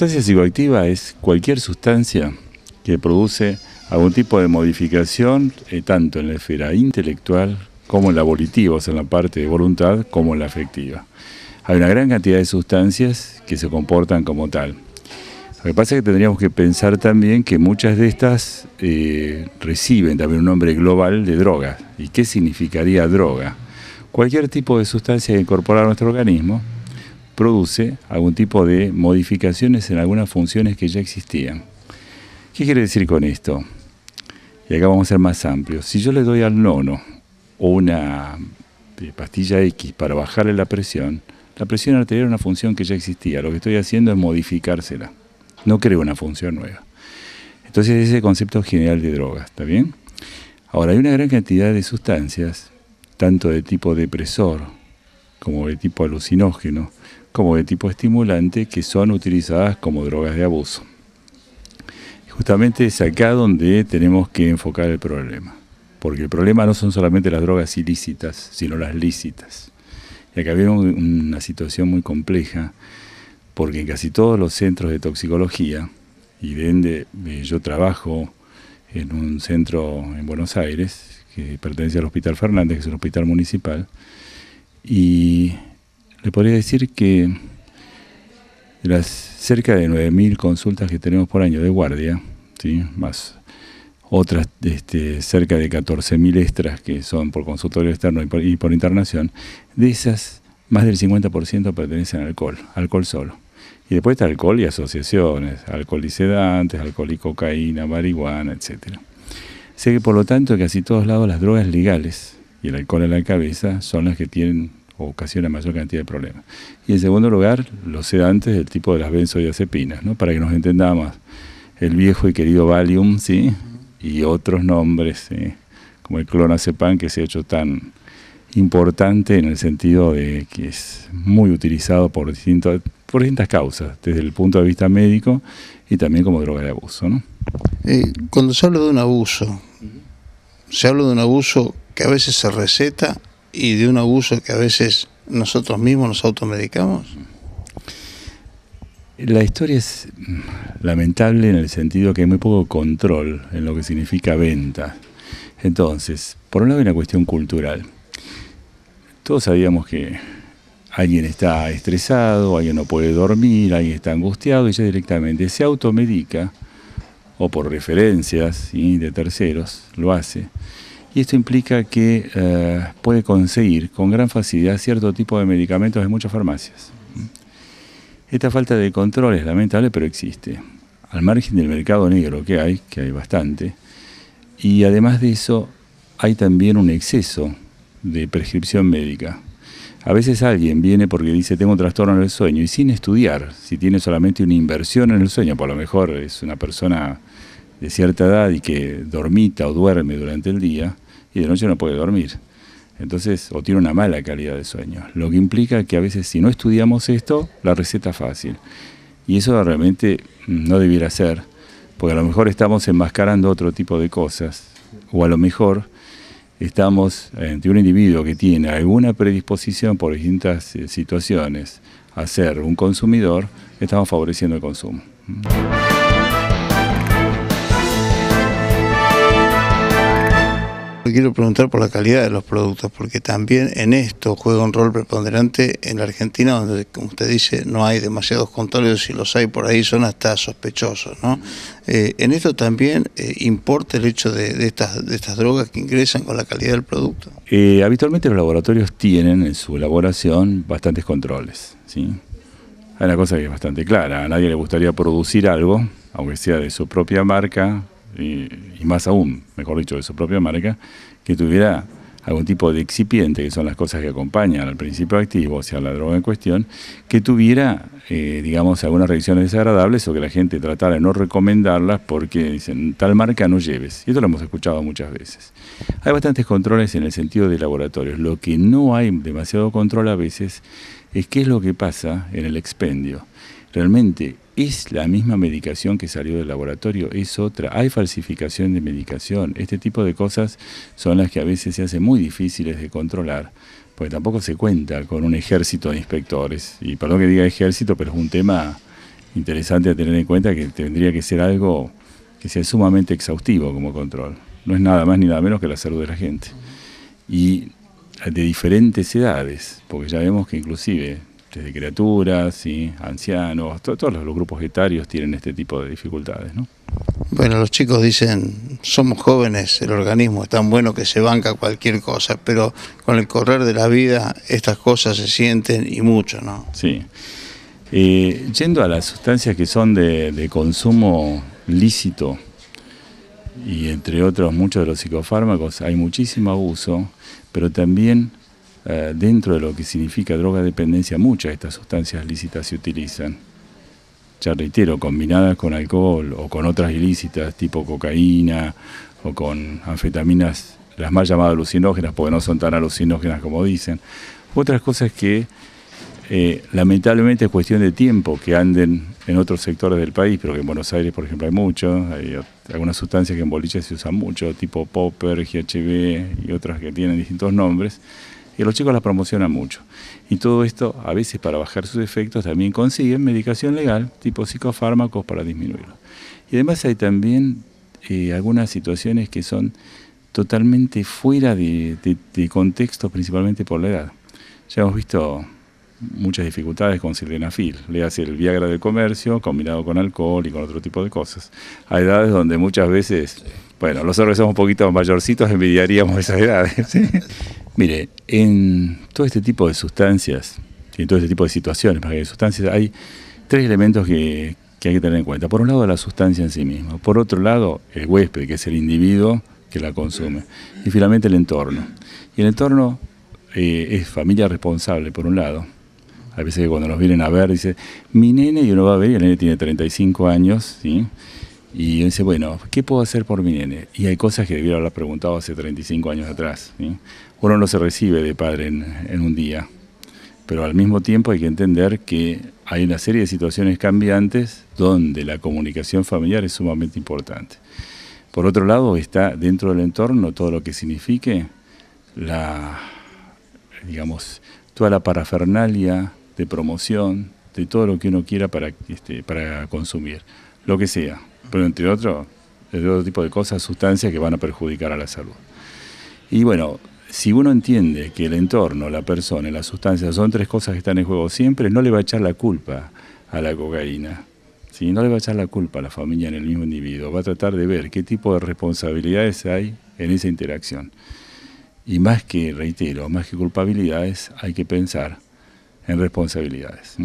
sustancia psicoactiva es cualquier sustancia que produce algún tipo de modificación, eh, tanto en la esfera intelectual como en la volitiva, o sea, en la parte de voluntad, como en la afectiva. Hay una gran cantidad de sustancias que se comportan como tal. Lo que pasa es que tendríamos que pensar también que muchas de estas eh, reciben también un nombre global de droga. ¿Y qué significaría droga? Cualquier tipo de sustancia que incorpora a nuestro organismo produce algún tipo de modificaciones en algunas funciones que ya existían. ¿Qué quiere decir con esto? Y acá vamos a ser más amplios. Si yo le doy al nono una eh, pastilla X para bajarle la presión, la presión arterial es una función que ya existía. Lo que estoy haciendo es modificársela. No creo una función nueva. Entonces ese es el concepto general de drogas, ¿está bien? Ahora, hay una gran cantidad de sustancias, tanto de tipo depresor como de tipo alucinógeno, como de tipo estimulante que son utilizadas como drogas de abuso. Justamente es acá donde tenemos que enfocar el problema, porque el problema no son solamente las drogas ilícitas, sino las lícitas. Y acá vemos una situación muy compleja, porque en casi todos los centros de toxicología, y de eh, yo trabajo en un centro en Buenos Aires, que pertenece al Hospital Fernández, que es un hospital municipal, y le podría decir que de las cerca de 9.000 consultas que tenemos por año de guardia, ¿sí? más otras este, cerca de 14.000 extras que son por consultorio externo y por, internación, de esas más del 50% pertenecen al alcohol, alcohol solo. Y después está alcohol y asociaciones, alcohol y sedantes, alcohol y cocaína, marihuana, etc. Sé que por lo tanto casi todos lados las drogas legales y el alcohol en la cabeza son las que tienen ocasiona mayor cantidad de problemas. Y en segundo lugar, los sedantes del tipo de las benzodiazepinas, ¿no? para que nos entendamos, el viejo y querido Valium, ¿sí? y otros nombres, como el clonazepam, que se ha hecho tan importante en el sentido de que es muy utilizado por, por distintas causas, desde el punto de vista médico y también como droga de abuso. Eh, cuando se habla de un abuso, se habla de un abuso que a veces se receta y de un abuso que a veces nosotros mismos nos automedicamos? La historia es lamentable en el sentido que hay muy poco control en lo que significa venta. Entonces, por un lado hay una cuestión cultural. Todos sabíamos que alguien está estresado, alguien no puede dormir, alguien está angustiado y ya directamente se automedica o por referencias y de terceros lo hace y esto implica que eh, puede conseguir con gran facilidad cierto tipo de medicamentos en muchas farmacias. Esta falta de control es lamentable, pero existe. Al margen del mercado negro que hay, que hay bastante, y además de eso hay también un exceso de prescripción médica. A veces alguien viene porque dice tengo un trastorno en el sueño y sin estudiar, si tiene solamente una inversión en el sueño, por lo mejor es una persona de cierta edad y que dormita o duerme durante el día y de noche no puede dormir. Entonces, o tiene una mala calidad de sueño, lo que implica que a veces si no estudiamos esto, la receta es fácil. Y eso realmente mm, no debiera ser, porque a lo mejor estamos enmascarando otro tipo de cosas, o a lo mejor estamos ante un individuo que tiene alguna predisposición por distintas eh, situaciones a ser un consumidor, estamos favoreciendo el consumo. Quiero preguntar por la calidad de los productos, porque también en esto juega un rol preponderante en la Argentina, donde, como usted dice, no hay demasiados controles, si los hay por ahí son hasta sospechosos. Eh, en esto también eh, importa el hecho de, estas, de estas drogas que ingresan con la calidad del producto. Eh, habitualmente los laboratorios tienen en su elaboración bastantes controles. ¿sí? Hay una cosa que es bastante clara, a nadie le gustaría producir algo, aunque sea de su propia marca, y, más aún, mejor dicho, de su propia marca, que tuviera algún tipo de excipiente, que son las cosas que acompañan al principio activo, o sea, la droga en cuestión, que tuviera, eh, digamos, algunas reacciones desagradables o que la gente tratara de no recomendarlas porque dicen, tal marca no lleves. Y esto lo hemos escuchado muchas veces. Hay bastantes controles en el sentido de laboratorios. Lo que no hay demasiado control a veces es qué es lo que pasa en el expendio. Realmente es la misma medicación que salió del laboratorio, es otra. Hay falsificación de medicación. Este tipo de cosas son las que a veces se hacen muy difíciles de controlar, porque tampoco se cuenta con un ejército de inspectores. Y perdón que diga ejército, pero es un tema interesante a tener en cuenta que tendría que ser algo que sea sumamente exhaustivo como control. No es nada más ni nada menos que la salud de la gente. Y de diferentes edades, porque ya vemos que inclusive este, de criaturas y ancianos, todos los grupos etarios tienen este tipo de dificultades, ¿no? Bueno, los chicos dicen, somos jóvenes, el organismo es tan bueno que se banca cualquier cosa, pero con el correr de la vida estas cosas se sienten y mucho, ¿no? Sí. Eh, yendo a las sustancias que son de consumo lícito, y entre otros muchos de los psicofármacos, hay muchísimo abuso, pero también eh, dentro de lo que significa droga dependencia, muchas de estas sustancias lícitas se utilizan. Ya reitero, combinadas con alcohol o con otras ilícitas, tipo cocaína o con anfetaminas, las más llamadas alucinógenas, porque no son tan alucinógenas como dicen. Otras cosas que eh, lamentablemente es cuestión de tiempo que anden en otros sectores del país, pero que en Buenos Aires, por ejemplo, hay mucho, hay algunas sustancias que en Boliche se usan mucho, tipo popper, GHB y otras que tienen distintos nombres, y los chicos la promocionan mucho. Y todo esto, a veces para bajar sus efectos, también consiguen medicación legal, tipo psicofármacos para disminuirlo. Y además hay también eh, algunas situaciones que son totalmente fuera de, contexto, principalmente por la edad. Ya hemos visto muchas dificultades con sildenafil, le hace el Viagra del comercio combinado con alcohol y con otro tipo de cosas. a edades donde muchas veces, bueno, nosotros somos un poquito mayorcitos, envidiaríamos esas edades, ¿sí? Mire, en todo este tipo de sustancias, en todo este tipo de situaciones, para que sustancias, hay tres elementos que, hay que tener en cuenta. Por un lado, la sustancia en sí misma. Por otro lado, el huésped, que es el individuo que la consume. Y finalmente, el entorno. Y el entorno eh, es familia responsable, por un lado. A veces cuando nos vienen a ver, dice, mi nene, y no va a ver, el nene tiene 35 años, ¿sí? Y dice, bueno, ¿qué puedo hacer por mi nene? Y hay cosas que debiera haber preguntado hace 35 años atrás. Uno no se recibe de padre en, un día, pero al mismo tiempo hay que entender que hay una serie de situaciones cambiantes donde la comunicación familiar es sumamente importante. Por otro lado, está dentro del entorno todo lo que signifique la, digamos, toda la parafernalia de promoción, de todo lo que uno quiera para, este, para consumir, lo que sea pero entre otros, otro tipo de cosas, sustancias que van a perjudicar a la salud. Y bueno, si uno entiende que el entorno, la persona y la sustancia son tres cosas que están en juego siempre, no le va a echar la culpa a la cocaína. sino No le va a echar la culpa a la familia en el mismo individuo. Va a tratar de ver qué tipo de responsabilidades hay en esa interacción. Y más que, reitero, más que culpabilidades, hay que pensar en responsabilidades.